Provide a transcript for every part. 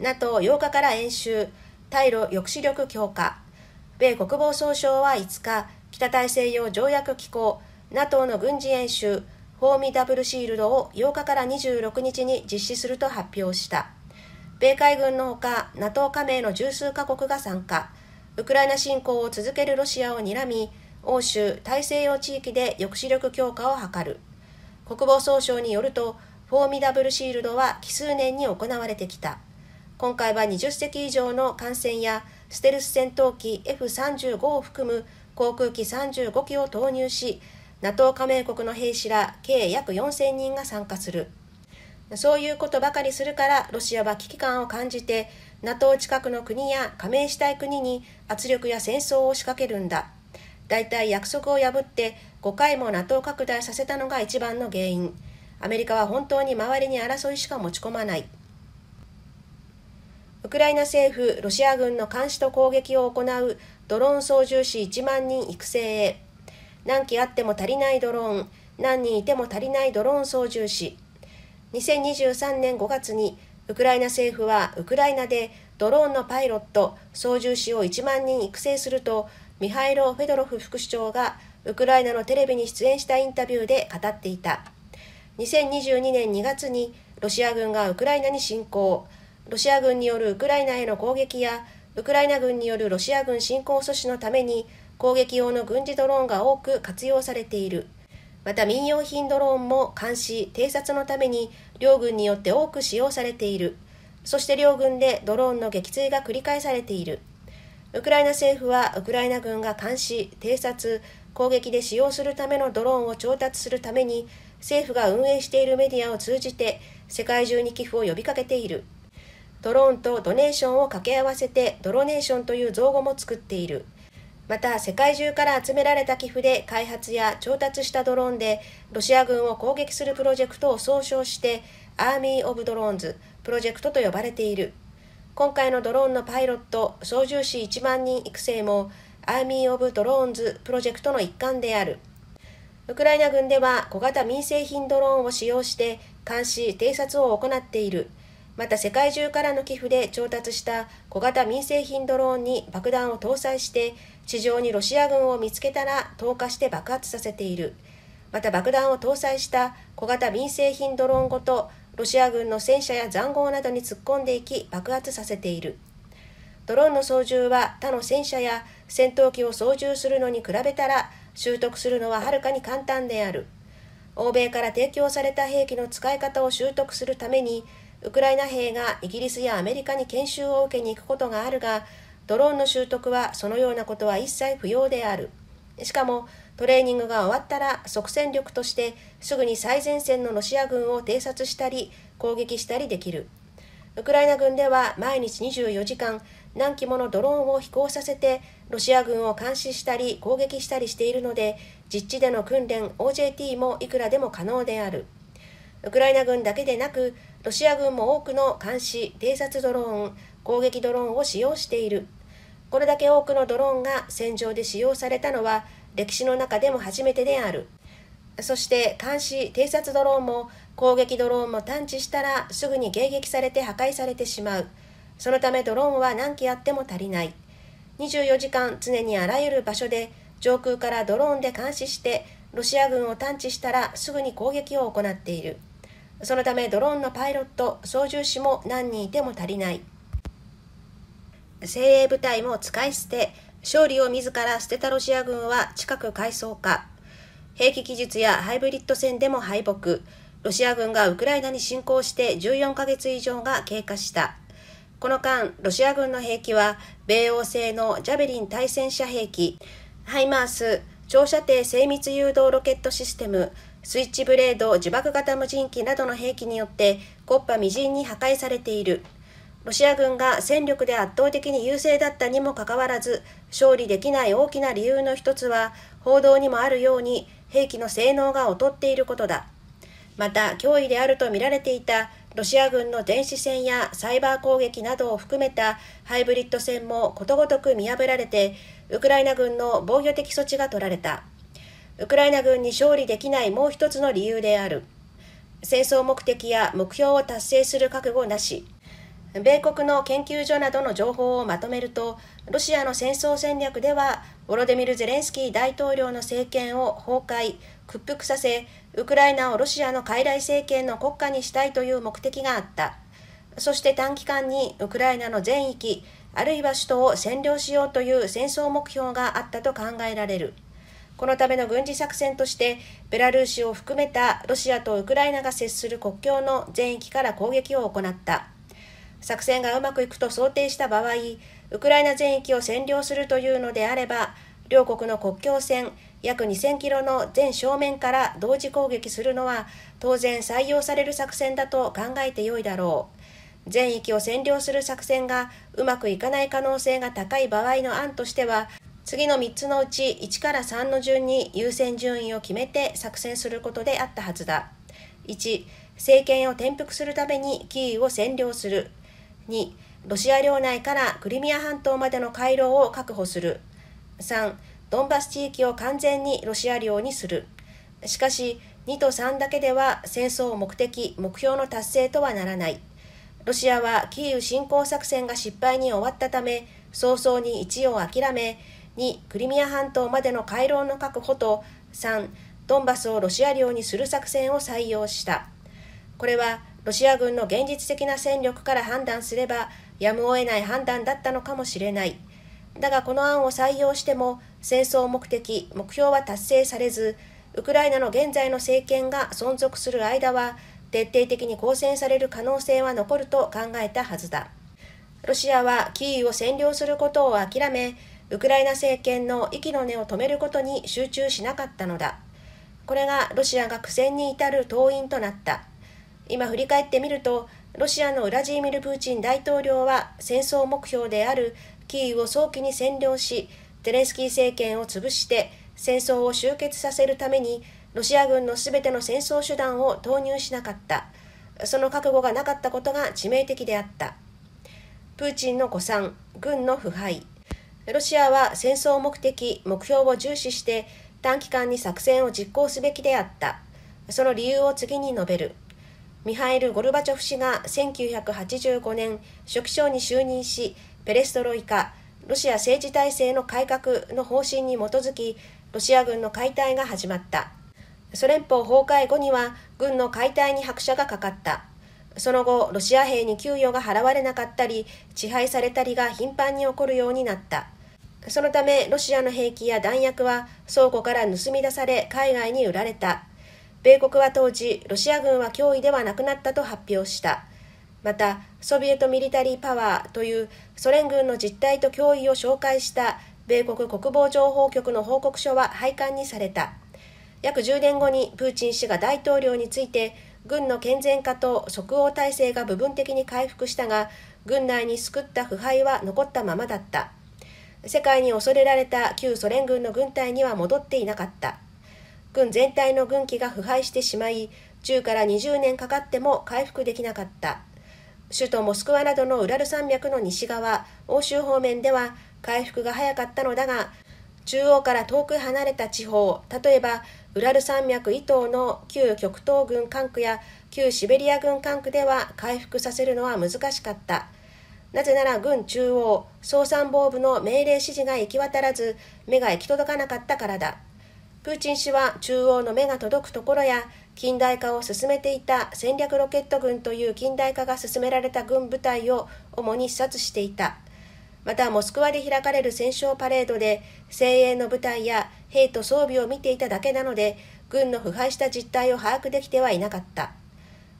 NATO8 日から演習、対ロ抑止力強化。米国防総省は5日、北大西洋条約機構、NATO の軍事演習、フォーミダブルシールドを8日から26日に実施すると発表した。米海軍のほか NATO 加盟の十数カ国が参加ウクライナ侵攻を続けるロシアを睨み欧州大西洋地域で抑止力強化を図る国防総省によるとフォーミダブルシールドは奇数年に行われてきた今回は20隻以上の艦船やステルス戦闘機 F35 を含む航空機35機を投入し NATO 加盟国の兵士ら計約4000人が参加するそういうことばかりするからロシアは危機感を感じて NATO 近くの国や加盟したい国に圧力や戦争を仕掛けるんだ大体約束を破って5回も NATO 拡大させたのが一番の原因アメリカは本当に周りに争いしか持ち込まないウクライナ政府、ロシア軍の監視と攻撃を行うドローン操縦士1万人育成へ。何機あっても足りないドローン、何人いても足りないドローン操縦士。2023年5月にウクライナ政府はウクライナでドローンのパイロット、操縦士を1万人育成するとミハイロ・フェドロフ副首長がウクライナのテレビに出演したインタビューで語っていた。2022年2月にロシア軍がウクライナに侵攻。ロシア軍によるウクライナへの攻撃やウクライナ軍によるロシア軍侵攻阻止のために攻撃用の軍事ドローンが多く活用されているまた民用品ドローンも監視偵察のために両軍によって多く使用されているそして両軍でドローンの撃墜が繰り返されているウクライナ政府はウクライナ軍が監視偵察攻撃で使用するためのドローンを調達するために政府が運営しているメディアを通じて世界中に寄付を呼びかけている。ドローンとドネーションを掛け合わせてドロネーションという造語も作っているまた世界中から集められた寄付で開発や調達したドローンでロシア軍を攻撃するプロジェクトを総称してアーミー・オブ・ドローンズプロジェクトと呼ばれている今回のドローンのパイロット操縦士1万人育成もアーミー・オブ・ドローンズプロジェクトの一環であるウクライナ軍では小型民生品ドローンを使用して監視・偵察を行っているまた世界中からの寄付で調達した小型民生品ドローンに爆弾を搭載して地上にロシア軍を見つけたら投下して爆発させているまた爆弾を搭載した小型民生品ドローンごとロシア軍の戦車や塹壕などに突っ込んでいき爆発させているドローンの操縦は他の戦車や戦闘機を操縦するのに比べたら習得するのははるかに簡単である欧米から提供された兵器の使い方を習得するためにウクライナ兵がイギリスやアメリカに研修を受けに行くことがあるがドローンの習得はそのようなことは一切不要であるしかもトレーニングが終わったら即戦力としてすぐに最前線のロシア軍を偵察したり攻撃したりできるウクライナ軍では毎日24時間何機ものドローンを飛行させてロシア軍を監視したり攻撃したりしているので実地での訓練 OJT もいくらでも可能である。ウクライナ軍だけでなくロシア軍も多くの監視偵察ドローン攻撃ドローンを使用しているこれだけ多くのドローンが戦場で使用されたのは歴史の中でも初めてであるそして監視偵察ドローンも攻撃ドローンも探知したらすぐに迎撃されて破壊されてしまうそのためドローンは何機あっても足りない24時間常にあらゆる場所で上空からドローンで監視してロシア軍を探知したらすぐに攻撃を行っているそのためドローンのパイロット操縦士も何人いても足りない精鋭部隊も使い捨て勝利を自ら捨てたロシア軍は近く改装化兵器技術やハイブリッド戦でも敗北ロシア軍がウクライナに侵攻して14ヶ月以上が経過したこの間ロシア軍の兵器は米欧製のジャベリン対戦車兵器ハイマース長射程精密誘導ロケットシステムスイッチブレード、自爆型無人機などの兵器によって国家未塵に破壊されている。ロシア軍が戦力で圧倒的に優勢だったにもかかわらず、勝利できない大きな理由の一つは、報道にもあるように兵器の性能が劣っていることだ。また、脅威であると見られていたロシア軍の電子戦やサイバー攻撃などを含めたハイブリッド戦もことごとく見破られて、ウクライナ軍の防御的措置が取られた。ウクライナ軍に勝利できないもう一つの理由である戦争目的や目標を達成する覚悟なし米国の研究所などの情報をまとめるとロシアの戦争戦略ではボロデミル・ゼレンスキー大統領の政権を崩壊屈服させウクライナをロシアの傀儡政権の国家にしたいという目的があったそして短期間にウクライナの全域あるいは首都を占領しようという戦争目標があったと考えられる。このための軍事作戦としてベラルーシを含めたロシアとウクライナが接する国境の全域から攻撃を行った作戦がうまくいくと想定した場合ウクライナ全域を占領するというのであれば両国の国境線約2000キロの全正面から同時攻撃するのは当然採用される作戦だと考えてよいだろう全域を占領する作戦がうまくいかない可能性が高い場合の案としては次の3つのうち1から3の順に優先順位を決めて作戦することであったはずだ1政権を転覆するためにキーウを占領する2ロシア領内からクリミア半島までの回廊を確保する3ドンバス地域を完全にロシア領にするしかし2と3だけでは戦争目的目標の達成とはならないロシアはキーウ侵攻作戦が失敗に終わったため早々に1を諦め2クリミア半島までの回廊の確保と3ドンバスをロシア領にする作戦を採用したこれはロシア軍の現実的な戦力から判断すればやむを得ない判断だったのかもしれないだがこの案を採用しても戦争目的目標は達成されずウクライナの現在の政権が存続する間は徹底的に抗戦される可能性は残ると考えたはずだロシアはキーウを占領することを諦めウクライナ政権の息の根を止めることに集中しなかったのだこれがロシアが苦戦に至る党員となった今振り返ってみるとロシアのウラジーミル・プーチン大統領は戦争目標であるキーウを早期に占領しゼレンスキー政権を潰して戦争を終結させるためにロシア軍のすべての戦争手段を投入しなかったその覚悟がなかったことが致命的であったプーチンの誤算軍の腐敗ロシアは戦争目的、目標を重視して短期間に作戦を実行すべきであった。その理由を次に述べる。ミハイル・ゴルバチョフ氏が1985年、書記長に就任し、ペレストロイカ、ロシア政治体制の改革の方針に基づき、ロシア軍の解体が始まった。ソ連邦崩壊後には軍の解体に拍車がかかった。その後、ロシア兵に給与が払われなかったり、支配されたりが頻繁に起こるようになった。そのためロシアの兵器や弾薬は倉庫から盗み出され海外に売られた米国は当時ロシア軍は脅威ではなくなったと発表したまたソビエトミリタリーパワーというソ連軍の実態と脅威を紹介した米国国防情報局の報告書は廃刊にされた約10年後にプーチン氏が大統領について軍の健全化と即応体制が部分的に回復したが軍内に救った腐敗は残ったままだった世界に恐れられた旧ソ連軍の軍隊には戻っていなかった軍全体の軍機が腐敗してしまい10から20年かかっても回復できなかった首都モスクワなどのウラル山脈の西側欧州方面では回復が早かったのだが中央から遠く離れた地方例えばウラル山脈以東の旧極東軍管区や旧シベリア軍管区では回復させるのは難しかったなぜなら軍中央総参謀部の命令指示が行き渡らず目が行き届かなかったからだプーチン氏は中央の目が届くところや近代化を進めていた戦略ロケット軍という近代化が進められた軍部隊を主に視察していたまたモスクワで開かれる戦勝パレードで精鋭の部隊や兵と装備を見ていただけなので軍の腐敗した実態を把握できてはいなかった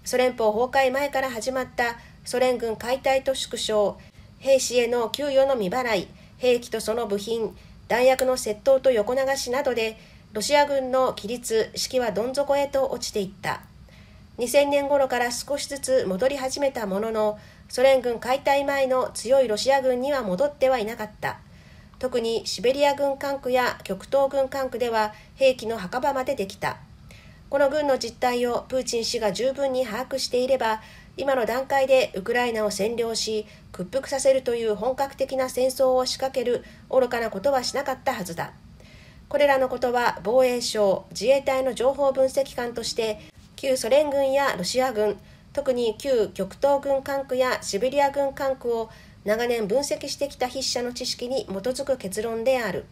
ソ連邦崩壊前から始まったソ連軍解体と縮小兵士への給与の未払い兵器とその部品弾薬の窃盗と横流しなどでロシア軍の規律士気はどん底へと落ちていった2000年頃から少しずつ戻り始めたもののソ連軍解体前の強いロシア軍には戻ってはいなかった特にシベリア軍管区や極東軍管区では兵器の墓場までできたこの軍の実態をプーチン氏が十分に把握していれば今の段階でウクライナを占領し屈服させるという本格的な戦争を仕掛ける愚かなことはしなかったはずだこれらのことは防衛省自衛隊の情報分析官として旧ソ連軍やロシア軍特に旧極東軍管区やシベリア軍管区を長年分析してきた筆者の知識に基づく結論である。